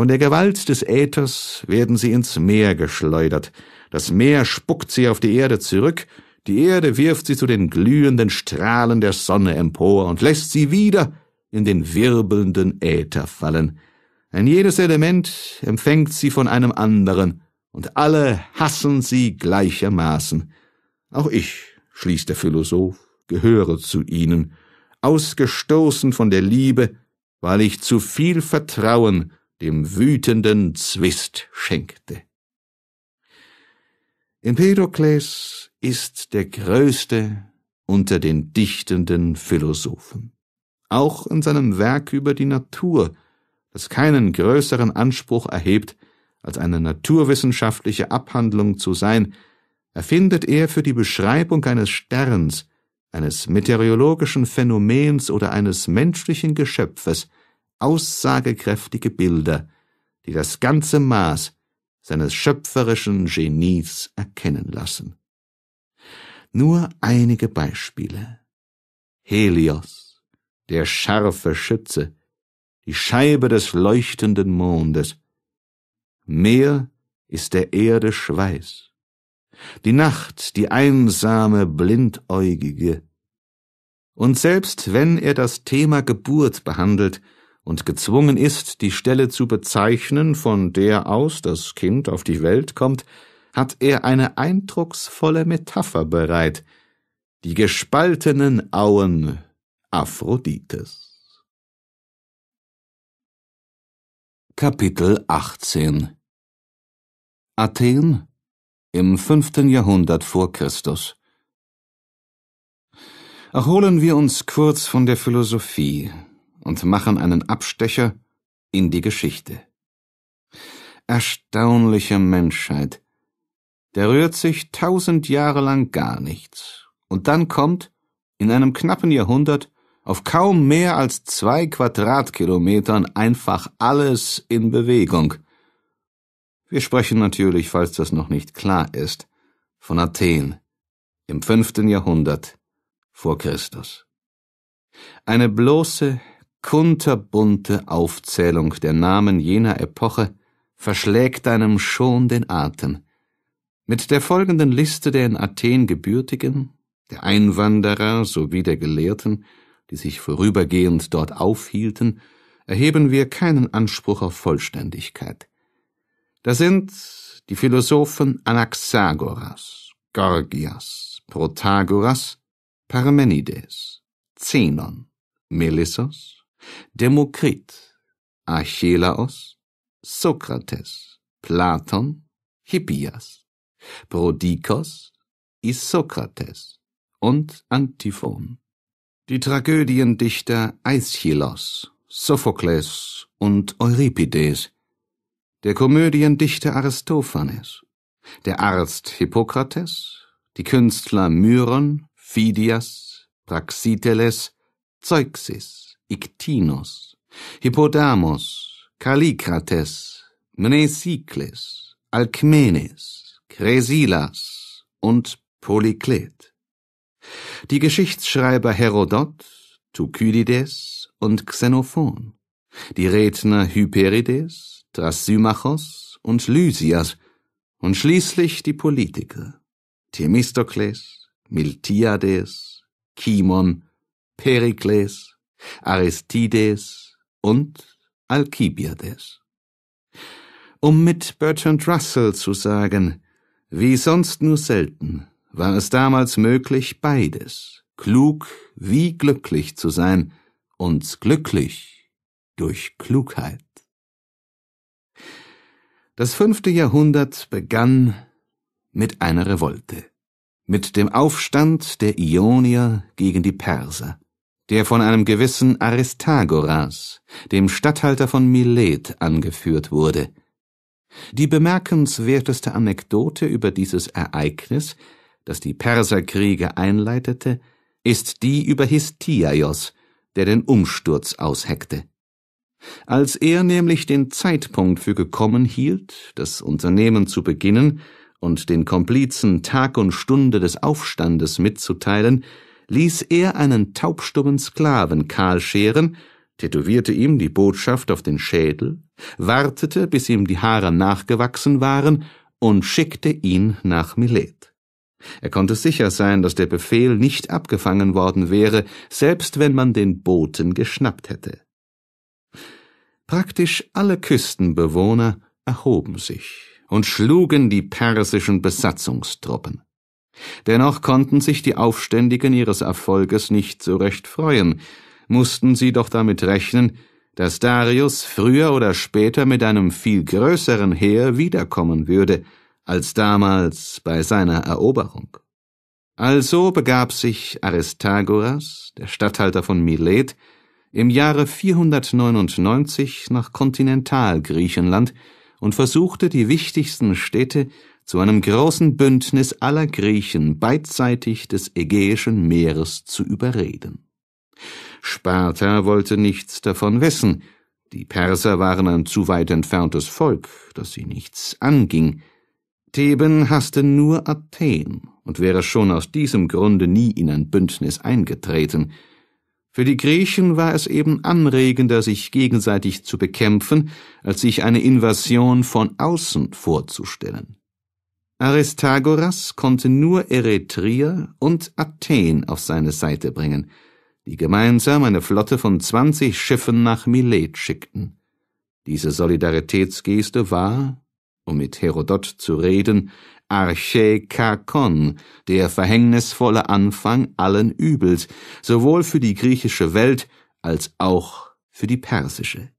Von der Gewalt des Äthers werden sie ins Meer geschleudert. Das Meer spuckt sie auf die Erde zurück, die Erde wirft sie zu den glühenden Strahlen der Sonne empor und lässt sie wieder in den wirbelnden Äther fallen. Ein jedes Element empfängt sie von einem anderen, und alle hassen sie gleichermaßen. Auch ich, schließt der Philosoph, gehöre zu ihnen, ausgestoßen von der Liebe, weil ich zu viel Vertrauen dem wütenden Zwist schenkte. Empedokles ist der größte unter den dichtenden Philosophen. Auch in seinem Werk über die Natur, das keinen größeren Anspruch erhebt, als eine naturwissenschaftliche Abhandlung zu sein, erfindet er für die Beschreibung eines Sterns, eines meteorologischen Phänomens oder eines menschlichen Geschöpfes aussagekräftige Bilder, die das ganze Maß seines schöpferischen Genies erkennen lassen. Nur einige Beispiele. Helios, der scharfe Schütze, die Scheibe des leuchtenden Mondes. Meer ist der Erde Schweiß. Die Nacht, die einsame, blindäugige. Und selbst wenn er das Thema Geburt behandelt, und gezwungen ist, die Stelle zu bezeichnen, von der aus das Kind auf die Welt kommt, hat er eine eindrucksvolle Metapher bereit, die gespaltenen Auen Aphrodites. Kapitel 18 Athen im fünften Jahrhundert vor Christus. Erholen wir uns kurz von der Philosophie, und machen einen Abstecher in die Geschichte. Erstaunliche Menschheit. Da rührt sich tausend Jahre lang gar nichts. Und dann kommt, in einem knappen Jahrhundert, auf kaum mehr als zwei Quadratkilometern einfach alles in Bewegung. Wir sprechen natürlich, falls das noch nicht klar ist, von Athen im fünften Jahrhundert vor Christus. Eine bloße, kunterbunte Aufzählung der Namen jener Epoche verschlägt einem schon den Atem. Mit der folgenden Liste der in Athen Gebürtigen, der Einwanderer sowie der Gelehrten, die sich vorübergehend dort aufhielten, erheben wir keinen Anspruch auf Vollständigkeit. Da sind die Philosophen Anaxagoras, Gorgias, Protagoras, Parmenides, Zenon, Melissos, Demokrit, Archelaos, Sokrates, Platon, Hippias, Prodikos, Isokrates und Antiphon. Die Tragödiendichter Aeschylos, Sophokles und Euripides, der Komödiendichter Aristophanes, der Arzt Hippokrates, die Künstler Myron, Phidias, Praxiteles, Zeuxis, Iktinus, Hippodamus, Kallikrates, Mnesikles, Alkmenes, Kresilas und Polyklet. Die Geschichtsschreiber Herodot, Thukydides und Xenophon, die Redner Hyperides, Thrasymachos und Lysias und schließlich die Politiker Themistokles, Miltiades, Kimon, Perikles Aristides und Alkibiades. Um mit Bertrand Russell zu sagen, wie sonst nur selten, war es damals möglich, beides, klug wie glücklich zu sein und glücklich durch Klugheit. Das fünfte Jahrhundert begann mit einer Revolte, mit dem Aufstand der Ionier gegen die Perser der von einem gewissen Aristagoras, dem Statthalter von Milet, angeführt wurde. Die bemerkenswerteste Anekdote über dieses Ereignis, das die Perserkriege einleitete, ist die über Histiaios, der den Umsturz ausheckte. Als er nämlich den Zeitpunkt für gekommen hielt, das Unternehmen zu beginnen und den Komplizen Tag und Stunde des Aufstandes mitzuteilen, ließ er einen taubstummen Sklaven kahl scheren, tätowierte ihm die Botschaft auf den Schädel, wartete, bis ihm die Haare nachgewachsen waren, und schickte ihn nach Milet. Er konnte sicher sein, dass der Befehl nicht abgefangen worden wäre, selbst wenn man den Boten geschnappt hätte. Praktisch alle Küstenbewohner erhoben sich und schlugen die persischen Besatzungstruppen. Dennoch konnten sich die Aufständigen ihres Erfolges nicht so recht freuen, mussten sie doch damit rechnen, dass Darius früher oder später mit einem viel größeren Heer wiederkommen würde, als damals bei seiner Eroberung. Also begab sich Aristagoras, der Statthalter von Milet, im Jahre 499 nach Kontinentalgriechenland und versuchte die wichtigsten Städte zu einem großen Bündnis aller Griechen beidseitig des Ägäischen Meeres zu überreden. Sparta wollte nichts davon wissen, die Perser waren ein zu weit entferntes Volk, das sie nichts anging, Theben hasste nur Athen und wäre schon aus diesem Grunde nie in ein Bündnis eingetreten. Für die Griechen war es eben anregender, sich gegenseitig zu bekämpfen, als sich eine Invasion von außen vorzustellen. Aristagoras konnte nur Eretria und Athen auf seine Seite bringen, die gemeinsam eine Flotte von zwanzig Schiffen nach Milet schickten. Diese Solidaritätsgeste war, um mit Herodot zu reden, Archäkakon, der verhängnisvolle Anfang allen Übels, sowohl für die griechische Welt als auch für die persische.